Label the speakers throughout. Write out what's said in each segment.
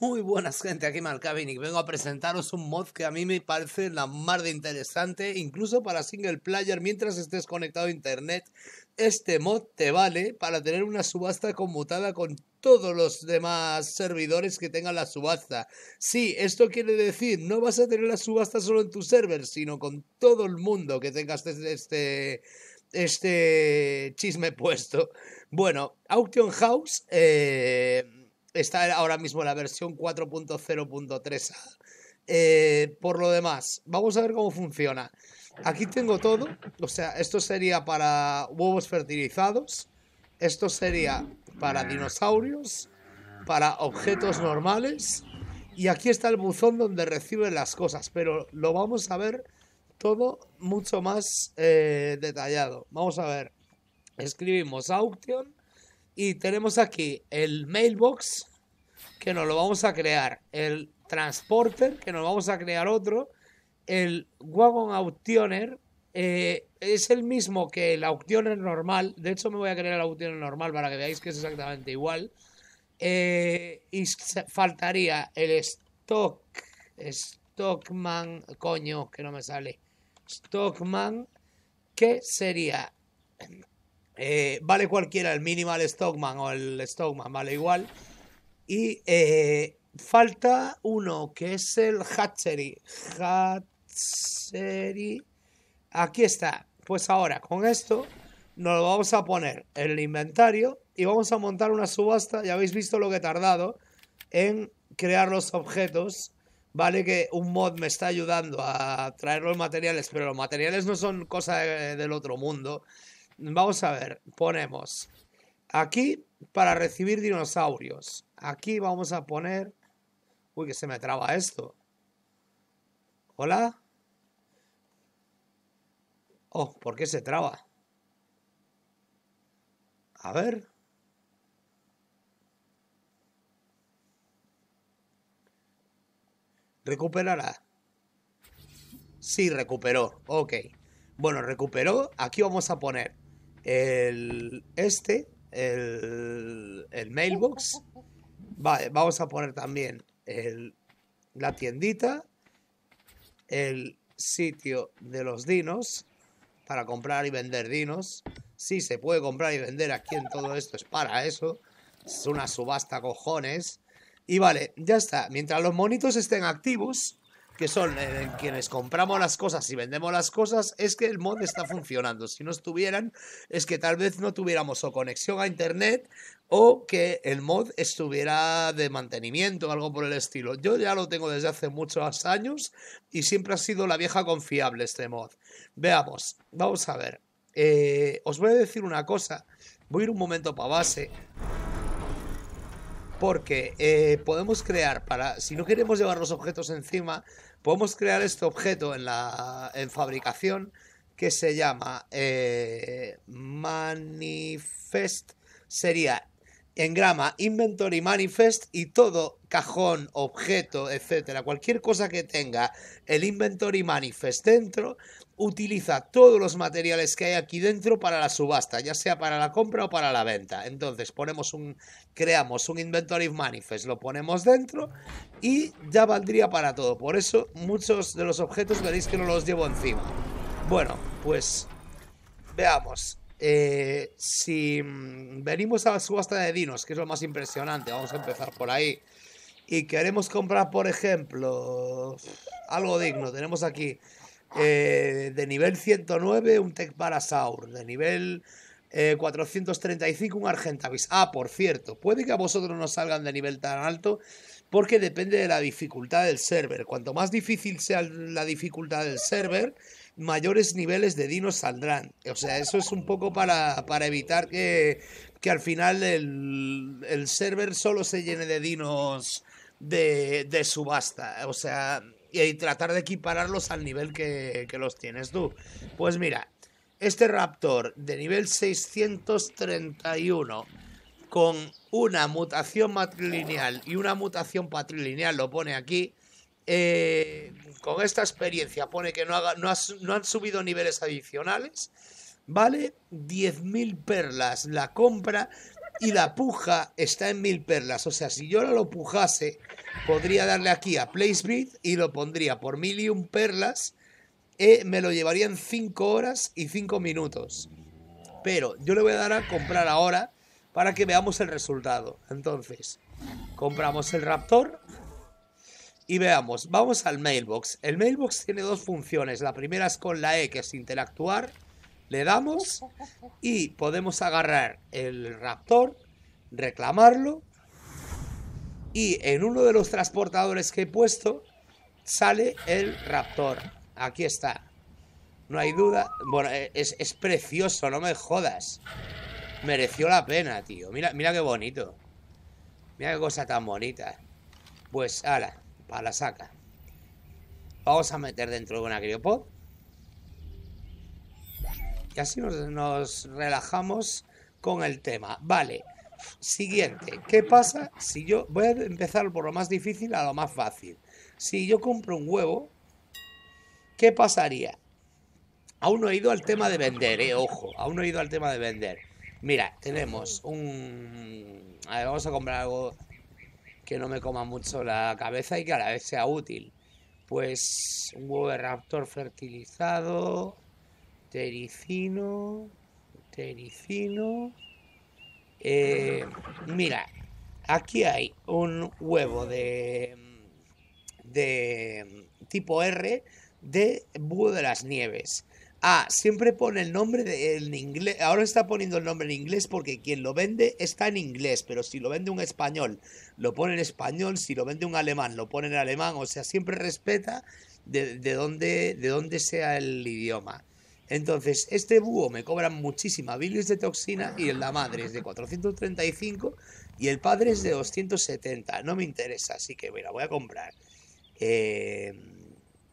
Speaker 1: Muy buenas gente, aquí y Vengo a presentaros un mod que a mí me parece la más de interesante, incluso para single player mientras estés conectado a internet. Este mod te vale para tener una subasta conmutada con todos los demás servidores que tengan la subasta. Sí, esto quiere decir, no vas a tener la subasta solo en tu server, sino con todo el mundo que tengas este este, este chisme puesto. Bueno, Auction House eh está ahora mismo la versión 403 eh, por lo demás, vamos a ver cómo funciona. Aquí tengo todo, o sea, esto sería para huevos fertilizados, esto sería para dinosaurios, para objetos normales, y aquí está el buzón donde reciben las cosas, pero lo vamos a ver todo mucho más eh, detallado. Vamos a ver, escribimos Auction y tenemos aquí el mailbox, que nos lo vamos a crear, el Transporter, que nos vamos a crear otro, el Wagon Auctioner eh, es el mismo que el Auctioner normal, de hecho me voy a crear el Auctioner normal para que veáis que es exactamente igual, eh, y faltaría el Stock, Stockman, coño, que no me sale, Stockman, que sería... Eh, vale cualquiera, el Minimal Stockman o el Stockman, vale igual. Y eh, falta uno, que es el Hatchery. Hatchery. Aquí está. Pues ahora, con esto, nos lo vamos a poner en el inventario y vamos a montar una subasta. Ya habéis visto lo que he tardado en crear los objetos. Vale que un mod me está ayudando a traer los materiales, pero los materiales no son cosa del otro mundo. Vamos a ver, ponemos Aquí para recibir dinosaurios. Aquí vamos a poner... Uy, que se me traba esto. ¿Hola? Oh, ¿por qué se traba? A ver. ¿Recuperará? Sí, recuperó. Ok. Bueno, recuperó. Aquí vamos a poner el este el, el mailbox. Vale, vamos a poner también el, la tiendita, el sitio de los dinos para comprar y vender dinos. Si se puede comprar y vender aquí en todo esto, es para eso. Es una subasta, cojones. Y vale, ya está. Mientras los monitos estén activos, que son eh, quienes compramos las cosas y vendemos las cosas, es que el mod está funcionando. Si no estuvieran, es que tal vez no tuviéramos o conexión a internet o que el mod estuviera de mantenimiento o algo por el estilo. Yo ya lo tengo desde hace muchos años y siempre ha sido la vieja confiable este mod. Veamos, vamos a ver. Eh, os voy a decir una cosa. Voy a ir un momento para base porque eh, podemos crear para, si no queremos llevar los objetos encima, podemos crear este objeto en la fabricación que se llama eh, manifest, sería en grama inventory manifest y todo cajón, objeto, etcétera, cualquier cosa que tenga el inventory manifest dentro, utiliza todos los materiales que hay aquí dentro para la subasta, ya sea para la compra o para la venta. Entonces ponemos un, creamos un inventory manifest, lo ponemos dentro y ya valdría para todo. Por eso muchos de los objetos veréis que no los llevo encima. Bueno, pues veamos. Eh, si mm, venimos a la subasta de dinos, que es lo más impresionante, vamos a empezar por ahí. Y queremos comprar, por ejemplo, algo digno. Tenemos aquí eh, de nivel 109 un Tech de nivel 435 eh, un Argentavis. Ah, por cierto, puede que a vosotros no salgan de nivel tan alto porque depende de la dificultad del server. Cuanto más difícil sea la dificultad del server, mayores niveles de dinos saldrán. O sea, eso es un poco para, para evitar que, que, al final el, el, server solo se llene de dinos de, de subasta. O sea, y tratar de equipararlos al nivel que, los tienes tú. Pues mira, este Raptor de nivel 631 con una mutación matrilineal y una mutación patrilineal, lo pone aquí, eh, con esta experiencia pone que no, haga, no han subido niveles adicionales Vale 10.000 perlas la compra y la puja está en 1.000 perlas. O sea, si yo lo pujase, podría darle aquí a PlaySpeed y lo pondría por mil y un perlas. Y eh, me lo llevarían 5 horas y 5 minutos. Pero yo le voy a dar a comprar ahora para que veamos el resultado. Entonces, compramos el Raptor y veamos. Vamos al Mailbox. El Mailbox tiene dos funciones. La primera es con la E, que es interactuar le damos y podemos agarrar el raptor, reclamarlo y en uno de los transportadores que he puesto sale el raptor. Aquí está. No hay duda. Bueno, e-, es, precioso, no me jodas. Mereció la pena, tío. Mira, mira qué bonito. Mira qué cosa tan bonita. Pues, ala, para la saca. Vamos a meter dentro de una criopod. Y así nos, relajamos con el tema. Vale, siguiente. ¿Qué pasa si yo... Voy a empezar por lo más difícil a lo más fácil. Si yo compro un huevo, ¿qué pasaría? Aún no he ido al tema de vender, eh, ojo, aún no he ido al tema de vender. Mira, tenemos un... A ver, vamos a comprar algo que no me coma mucho la cabeza y que a la vez sea útil. Pues un huevo de raptor fertilizado, Tericino, tericino. Eh, mira, aquí hay un huevo de, de tipo R de búho de las nieves. Ah, siempre pone el nombre en inglés. Ahora está poniendo el nombre en inglés porque quien lo vende está en inglés. Pero si lo vende un español, lo pone en español. Si lo vende un alemán, lo pone en alemán. O sea, siempre respeta de, de dónde, de dónde sea el idioma. Entonces, este búho me cobra muchísima bilis de toxina y el la madre es de 435 y el padre es de 270. No me interesa, así que mira, voy a comprar. Eh,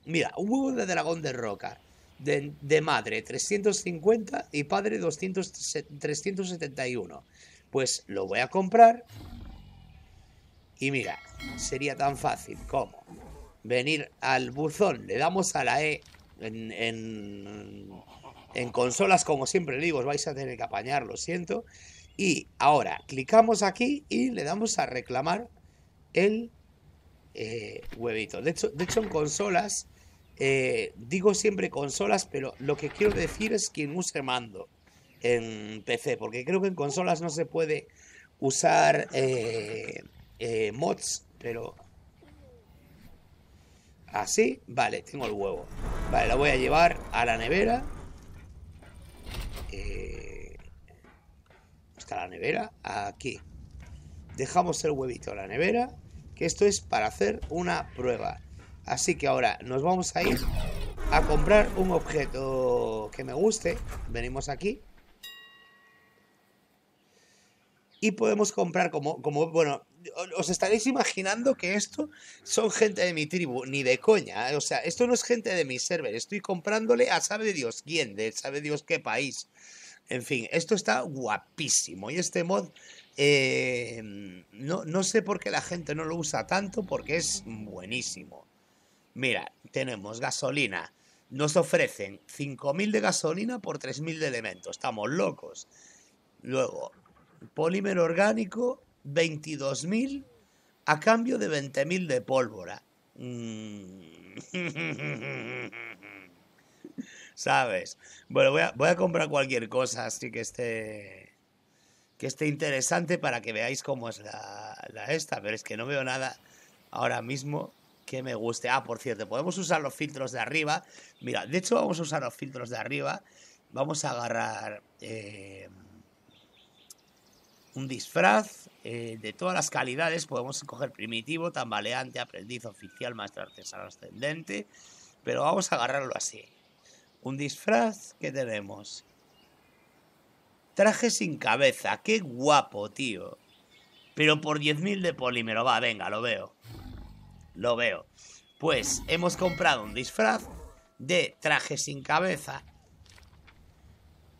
Speaker 1: mira, un búho de dragón de roca. De, madre 350 y padre 271. 371. Pues lo voy a comprar. Y mira, sería tan fácil como venir al buzón, le damos a la E en, consolas, como siempre digo, os vais a tener que apañar, lo siento. Y ahora clicamos aquí y le damos a reclamar el eh, huevito. De hecho, de en consolas, eh, digo siempre consolas, pero lo que quiero decir es quien use mando en PC, porque creo que en consolas no se puede usar eh, mods, pero Así, ah, vale, tengo el huevo. Vale, lo voy a llevar a la nevera. Eh, hasta la nevera, aquí. Dejamos el huevito a la nevera, que esto es para hacer una prueba. Así que ahora nos vamos a ir a comprar un objeto que me guste. Venimos aquí. Y podemos comprar como, como bueno, os estaréis imaginando que esto son gente de mi tribu, ni de coña. ¿eh? O sea, esto no es gente de mi server. Estoy comprándole a sabe Dios quién, de sabe Dios qué país. En fin, esto está guapísimo. Y este mod, eh, no, no sé por qué la gente no lo usa tanto, porque es buenísimo. Mira, tenemos gasolina. Nos ofrecen 5.000 de gasolina por 3.000 de elementos. Estamos locos. Luego, polímero orgánico 22.000 a cambio de 20.000 de pólvora. Mm. ¿Sabes? Bueno, voy a, voy a, comprar cualquier cosa, así que esté, que esté interesante para que veáis cómo es la, esta, pero es que no veo nada ahora mismo que me guste. Ah, por cierto, podemos usar los filtros de arriba. Mira, de hecho vamos a usar los filtros de arriba. Vamos a agarrar... Eh, un disfraz eh, de todas las calidades. Podemos escoger primitivo, tambaleante, aprendiz, oficial, maestro artesano ascendente, pero vamos a agarrarlo así. Un disfraz que tenemos. Traje sin cabeza, qué guapo, tío. Pero por 10.000 de polímero, va, venga, lo veo. Lo veo. Pues hemos comprado un disfraz de traje sin cabeza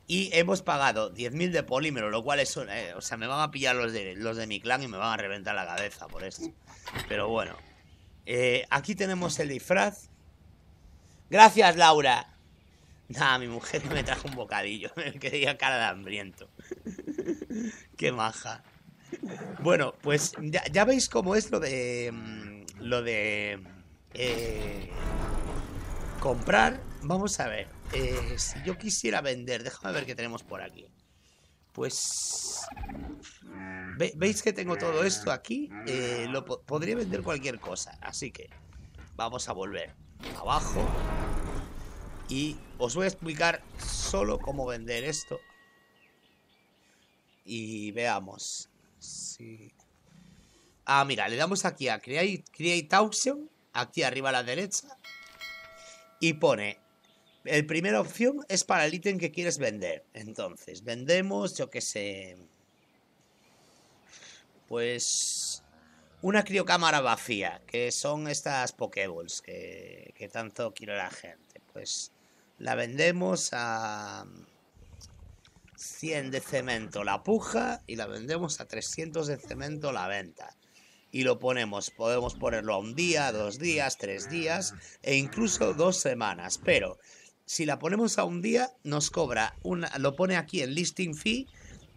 Speaker 1: y hemos pagado 10.000 de polímero, lo cual es... Eh, o sea, me van a pillar los de, los de mi clan y me van a reventar la cabeza por esto. Pero bueno. Eh, aquí tenemos el disfraz. Gracias, Laura. Nada, mi mujer me trajo un bocadillo. Me quería cara de hambriento. Qué maja. Bueno, pues ya, veis cómo es lo de. Mm, lo de. Eh, comprar Vamos a ver. Eh, si yo quisiera vender, déjame ver qué tenemos por aquí. Pues... ¿Veis que tengo todo esto aquí? Eh, lo, podría vender cualquier cosa. Así que vamos a volver abajo. Y os voy a explicar solo cómo vender esto. Y veamos. Ah, mira, le damos aquí a create Auction. Aquí arriba a la derecha. Y pone el primera opción es para el ítem que quieres vender. Entonces, vendemos, yo qué sé. Pues. Una criocámara vacía, que son estas Pokéballs que, que tanto quiere la gente. Pues la vendemos a 100 de cemento la puja y la vendemos a 300 de cemento la venta y lo ponemos. Podemos ponerlo a un día, dos días, tres días e incluso dos semanas. Pero si la ponemos a un día, nos cobra, una, lo pone aquí en listing fee,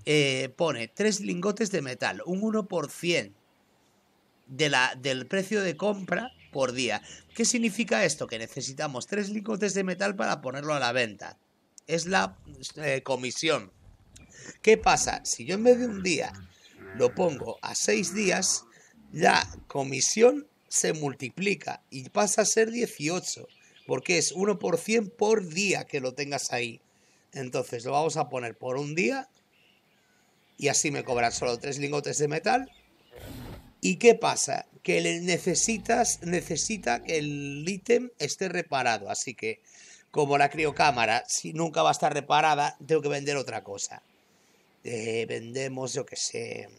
Speaker 1: eh, pone tres lingotes de metal, un 1% de la, del precio de compra por día. ¿Qué significa esto? Que necesitamos tres lingotes de metal para ponerlo a la venta. Es la eh, comisión. ¿Qué pasa? Si yo en vez de un día lo pongo a seis días, la comisión se multiplica y pasa a ser 18 porque es 1% por día que lo tengas ahí. Entonces lo vamos a poner por un día y así me cobran solo tres lingotes de metal. ¿Y qué pasa? Que le necesitas, necesita que el ítem esté reparado. Así que, como la criocámara, si nunca va a estar reparada, tengo que vender otra cosa. Eh, vendemos, yo que sé.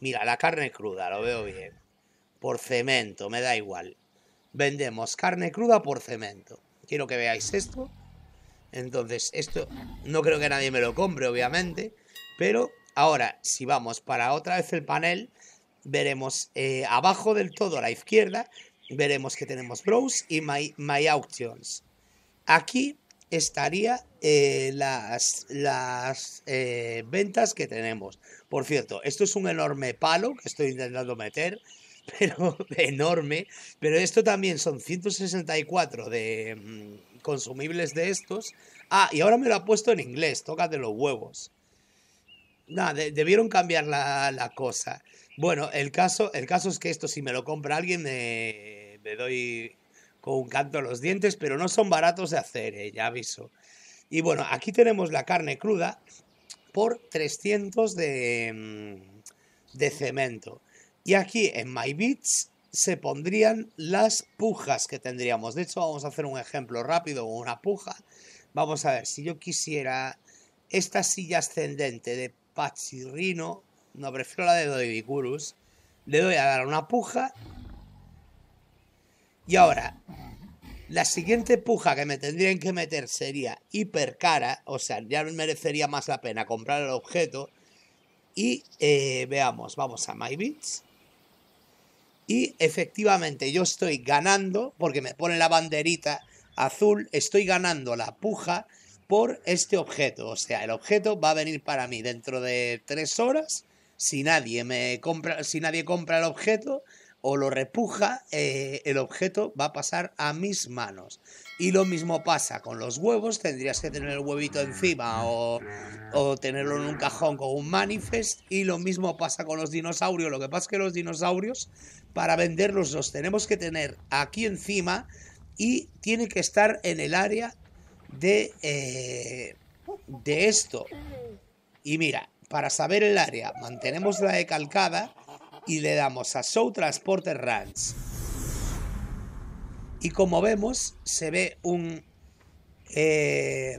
Speaker 1: Mira, la carne cruda, lo veo bien. Por cemento, me da igual vendemos carne cruda por cemento. Quiero que veáis esto. Entonces, esto no creo que nadie me lo compre, obviamente. Pero ahora, si vamos para otra vez el panel, veremos eh, abajo del todo a la izquierda, veremos que tenemos Browse y My, Auctions. Aquí estaría eh, las, las eh, ventas que tenemos. Por cierto, esto es un enorme palo que estoy intentando meter pero enorme. Pero esto también son 164 de mm, consumibles de estos. Ah, y ahora me lo ha puesto en inglés, Toca de los huevos. Nada, debieron cambiar la, cosa. Bueno, el caso, es que esto si me lo compra alguien me, doy con un canto a los dientes, pero no son baratos de hacer, eh, ya aviso. Y bueno, aquí tenemos la carne cruda por 300 mm, de cemento. Y aquí en My se pondrían las pujas que tendríamos. De hecho, vamos a hacer un ejemplo rápido, una puja. Vamos a ver, si yo quisiera esta silla ascendente de Pachirrino, no, prefiero la de Doidicurus, le doy a dar una puja. Y ahora, la siguiente puja que me tendrían que meter sería hiper cara, o sea, ya merecería más la pena comprar el objeto. Y eh, veamos, vamos a MyBits. Y efectivamente yo estoy ganando, porque me pone la banderita azul, estoy ganando la puja por este objeto. O sea, el objeto va a venir para mí dentro de tres horas. Si nadie me compra, si nadie compra el objeto, o lo repuja, eh, el objeto va a pasar a mis manos. Y lo mismo pasa con los huevos, tendrías que tener el huevito encima o, tenerlo en un cajón con un manifest. Y lo mismo pasa con los dinosaurios, lo que pasa es que los dinosaurios, para venderlos, los tenemos que tener aquí encima y tiene que estar en el área de, eh, de esto. Y mira, para saber el área, mantenemos la decalcada y le damos a Show Transporter runs Y como vemos, se ve un, eh,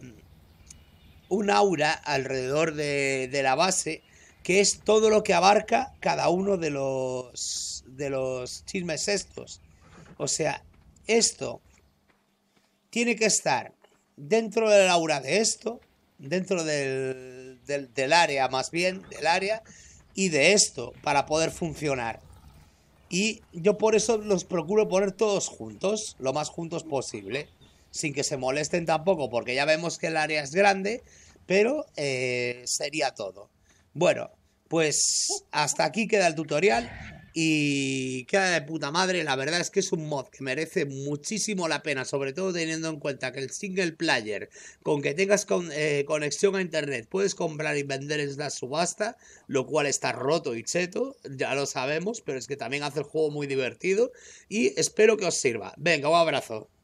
Speaker 1: un aura alrededor de, la base, que es todo lo que abarca cada uno de los, de los chismes estos. O sea, esto tiene que estar dentro del aura de esto, dentro del, del área, más bien, del área, y de esto para poder funcionar. Y yo por eso los procuro poner todos juntos, lo más juntos posible, sin que se molesten tampoco, porque ya vemos que el área es grande, pero eh, sería todo. Bueno, pues hasta aquí queda el tutorial. Y qué puta madre, la verdad es que es un mod que merece muchísimo la pena, sobre todo teniendo en cuenta que el single player, con que tengas eh, conexión a internet, puedes comprar y vender en la subasta, lo cual está roto y cheto, ya lo sabemos, pero es que también hace el juego muy divertido y espero que os sirva. Venga, un abrazo.